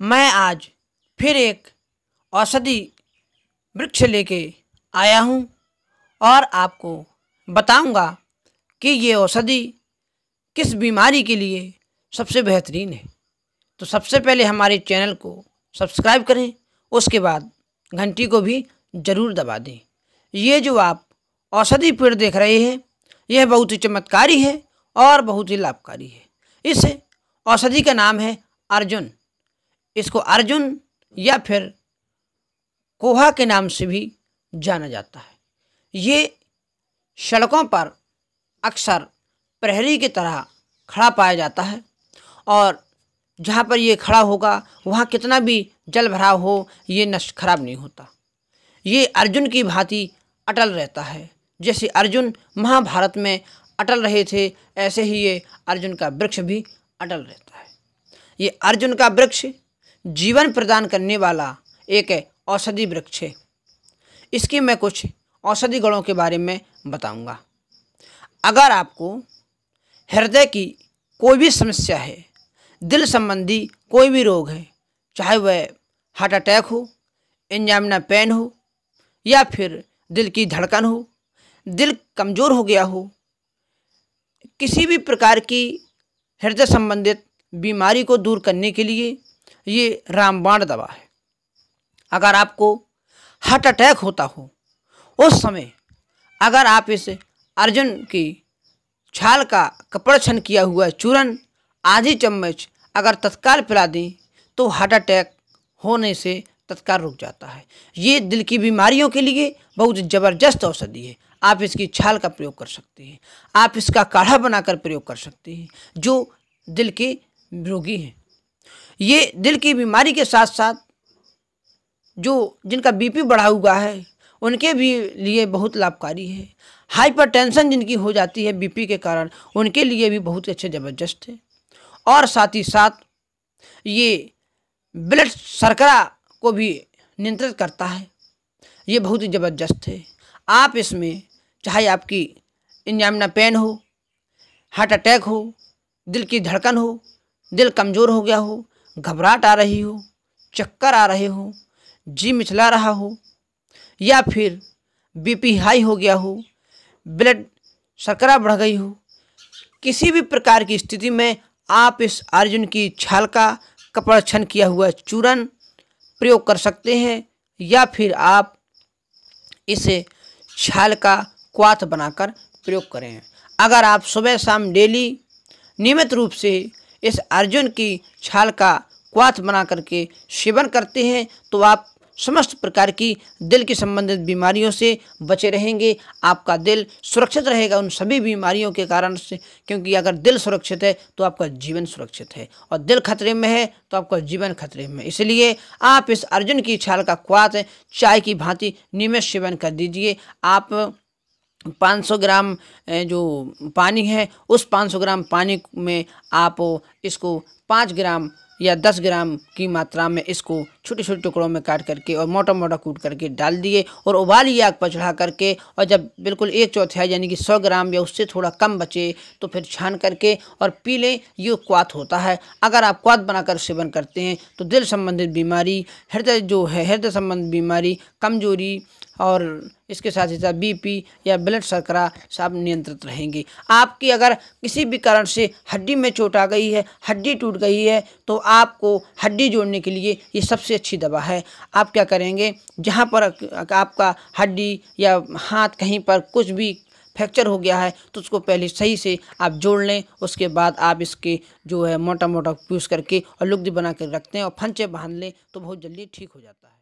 मैं आज फिर एक औषधि वृक्ष लेके आया हूँ और आपको बताऊंगा कि ये औषधि किस बीमारी के लिए सबसे बेहतरीन है तो सबसे पहले हमारे चैनल को सब्सक्राइब करें उसके बाद घंटी को भी ज़रूर दबा दें ये जो आप औषधि पेड़ देख रहे हैं यह बहुत ही चमत्कारी है और बहुत ही लाभकारी है इस औषधि का नाम है अर्जुन इसको अर्जुन या फिर कोहा के नाम से भी जाना जाता है ये सड़कों पर अक्सर प्रहरी की तरह खड़ा पाया जाता है और जहाँ पर ये खड़ा होगा वहाँ कितना भी जल भराव हो ये नष्ट खराब नहीं होता ये अर्जुन की भांति अटल रहता है जैसे अर्जुन महाभारत में अटल रहे थे ऐसे ही ये अर्जुन का वृक्ष भी अटल रहता है ये अर्जुन का वृक्ष जीवन प्रदान करने वाला एक औषधि वृक्ष है इसके मैं कुछ औषधि गुणों के बारे में बताऊंगा अगर आपको हृदय की कोई भी समस्या है दिल संबंधी कोई भी रोग है चाहे वह हार्ट अटैक हो इंजामना पेन हो या फिर दिल की धड़कन हो दिल कमज़ोर हो गया हो किसी भी प्रकार की हृदय संबंधित बीमारी को दूर करने के लिए ये रामबाण दवा है अगर आपको हार्ट अटैक होता हो उस समय अगर आप इस अर्जुन की छाल का कपड़ छन किया हुआ चूरन आधी चम्मच अगर तत्काल पिला दें तो हार्ट अटैक होने से तत्काल रुक जाता है ये दिल की बीमारियों के लिए बहुत ज़बरदस्त औषधि है आप इसकी छाल का प्रयोग कर सकते हैं आप इसका काढ़ा बनाकर प्रयोग कर सकते हैं जो दिल के रोगी हैं ये दिल की बीमारी के साथ साथ जो जिनका बीपी बढ़ा हुआ है उनके भी लिए बहुत लाभकारी है हाइपरटेंशन जिनकी हो जाती है बीपी के कारण उनके लिए भी बहुत अच्छे ज़बरदस्त है और साथ ही साथ ये ब्लड शर्करा को भी नियंत्रित करता है ये बहुत ही ज़बरदस्त है आप इसमें चाहे आपकी इंजामना पेन हो हार्ट अटैक हो दिल की धड़कन हो दिल कमज़ोर हो गया हो घबराहट आ रही हो चक्कर आ रहे हो जी मिचला रहा हो या फिर बीपी हाई हो गया हो ब्लड शर्करा बढ़ गई हो किसी भी प्रकार की स्थिति में आप इस अर्जुन की छाल का कपड़ा छन किया हुआ चूरन प्रयोग कर सकते हैं या फिर आप इसे छाल का क्वाथ बनाकर प्रयोग करें अगर आप सुबह शाम डेली नियमित रूप से इस अर्जुन की छाल का क्वाथ बना करके सेवन करते हैं तो आप समस्त प्रकार की दिल के संबंधित बीमारियों से बचे रहेंगे आपका दिल सुरक्षित रहेगा उन सभी बीमारियों के कारण से क्योंकि अगर दिल सुरक्षित है तो आपका जीवन सुरक्षित है और दिल खतरे में है तो आपका जीवन खतरे में इसलिए आप इस अर्जुन की छाल का क्वात चाय की भांति नियमित सेवन कर दीजिए आप 500 ग्राम जो पानी है उस 500 ग्राम पानी में आप इसको 5 ग्राम या 10 ग्राम की मात्रा में इसको छोटे छोटे टुकड़ों में काट करके और मोटा मोटा कूट करके डाल दिए और उबाली आग पर चढ़ा करके और जब बिल्कुल एक चौथाई यानी कि 100 ग्राम या उससे थोड़ा कम बचे तो फिर छान करके और पी लें ये क्वात होता है अगर आप क्वात बनाकर सेवन करते हैं तो दिल संबंधित बीमारी हृदय जो है हृदय संबंधित बीमारी कमजोरी और इसके साथ ही साथ बी या ब्लड शर्करा सब नियंत्रित रहेंगे आपकी अगर किसी भी कारण से हड्डी में चोट आ गई है हड्डी टूट गई है तो आपको हड्डी जोड़ने के लिए ये सबसे अच्छी दवा है आप क्या करेंगे जहाँ पर आपका हड्डी या हाथ कहीं पर कुछ भी फ्रैक्चर हो गया है तो उसको पहले सही से आप जोड़ लें उसके बाद आप इसके जो है मोटा मोटा पीस करके और लुगदी बना कर रखते हैं और फंचे बांध लें तो बहुत जल्दी ठीक हो जाता है